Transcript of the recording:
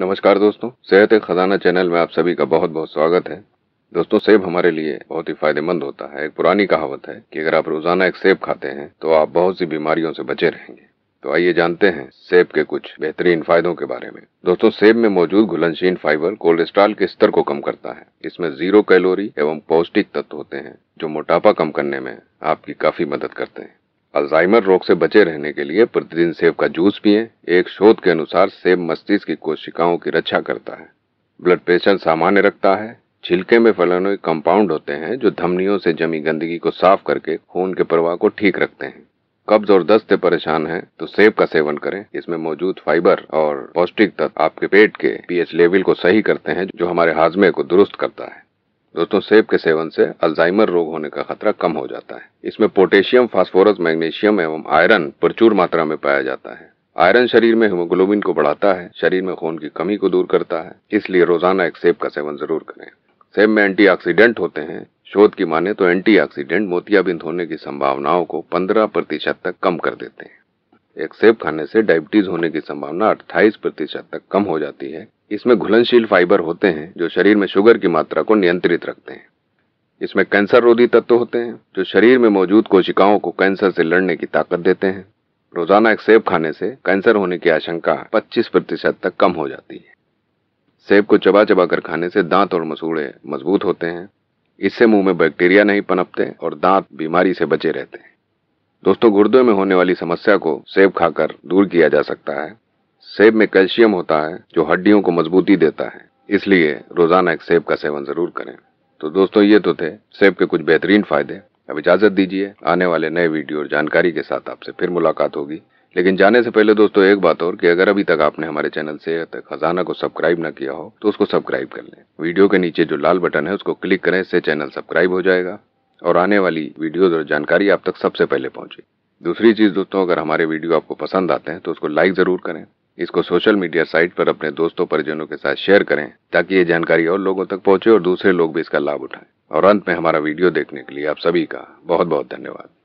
नमस्कार दोस्तों सेहत एक खजाना चैनल में आप सभी का बहुत बहुत स्वागत है दोस्तों सेब हमारे लिए बहुत ही फायदेमंद होता है एक पुरानी कहावत है कि अगर आप रोजाना एक सेब खाते हैं तो आप बहुत सी बीमारियों से बचे रहेंगे तो आइए जानते हैं सेब के कुछ बेहतरीन फायदों के बारे में दोस्तों सेब में मौजूद घुलनशील फाइबर कोलेस्ट्रॉल के स्तर को कम करता है इसमें जीरो कैलोरी एवं पौष्टिक तत्व होते हैं जो मोटापा कम करने में आपकी काफी मदद करते हैं अल्जाइमर रोग से बचे रहने के लिए प्रतिदिन सेब का जूस पिए एक शोध के अनुसार सेब मस्तिष्क की कोशिकाओं की रक्षा करता है ब्लड प्रेशर सामान्य रखता है छिलके में फलानोई कंपाउंड होते हैं जो धमनियों से जमी गंदगी को साफ करके खून के प्रवाह को ठीक रखते हैं कब्ज और दस्त से परेशान हैं तो सेब का सेवन करें इसमें मौजूद फाइबर और पौष्टिक तत्व आपके पेट के पीएच लेवल को सही करते हैं जो हमारे हाजमे को दुरुस्त करता है दोस्तों सेब के सेवन से अल्जाइमर रोग होने का खतरा कम हो जाता है इसमें पोटेशियम फास्फोरस मैग्नीशियम एवं आयरन प्रचुर मात्रा में पाया जाता है आयरन शरीर में हीमोग्लोबिन को बढ़ाता है शरीर में खून की कमी को दूर करता है इसलिए रोजाना एक सेब का सेवन जरूर करें सेब में एंटीऑक्सीडेंट होते हैं शोध की माने तो एंटीऑक्सीडेंट मोतियाबिंद होने की संभावनाओं को 15 प्रतिशत तक कम कर देते हैं एक सेब खाने से डायबिटीज होने की संभावना 28 प्रतिशत तक कम हो जाती है इसमें घुलनशील फाइबर होते हैं जो शरीर में शुगर की मात्रा को नियंत्रित रखते हैं इसमें कैंसर रोधी तत्व होते हैं जो शरीर में मौजूद कोशिकाओं को कैंसर से लड़ने की ताकत देते हैं रोजाना एक सेब खाने से कैंसर होने की आशंका 25 प्रतिशत तक कम हो जाती है सेब को चबा चबा कर खाने से दांत और मसूड़े मजबूत होते हैं इससे मुंह में बैक्टीरिया नहीं पनपते और दांत बीमारी से बचे रहते हैं दोस्तों गुर्दे में होने वाली समस्या को सेब खाकर दूर किया जा सकता है सेब में कैल्शियम होता है जो हड्डियों को मजबूती देता है इसलिए रोजाना एक सेब का सेवन जरूर करें तो दोस्तों ये तो थे सेब के कुछ बेहतरीन फायदे अब इजाजत दीजिए आने वाले नए वीडियो और जानकारी के साथ आपसे फिर मुलाकात होगी लेकिन जाने से पहले दोस्तों एक बात और कि अगर अभी तक आपने हमारे चैनल से खजाना को सब्सक्राइब ना किया हो तो उसको सब्सक्राइब कर लें वीडियो के नीचे जो लाल बटन है उसको क्लिक करें इससे चैनल सब्सक्राइब हो जाएगा और आने वाली वीडियोज और जानकारी आप तक सबसे पहले पहुंचे दूसरी चीज दोस्तों अगर हमारे वीडियो आपको पसंद आते हैं तो उसको लाइक जरूर करें इसको सोशल मीडिया साइट पर अपने दोस्तों परिजनों के साथ शेयर करें ताकि ये जानकारी और लोगों तक पहुंचे और दूसरे लोग भी इसका लाभ उठाएं और अंत में हमारा वीडियो देखने के लिए आप सभी का बहुत बहुत धन्यवाद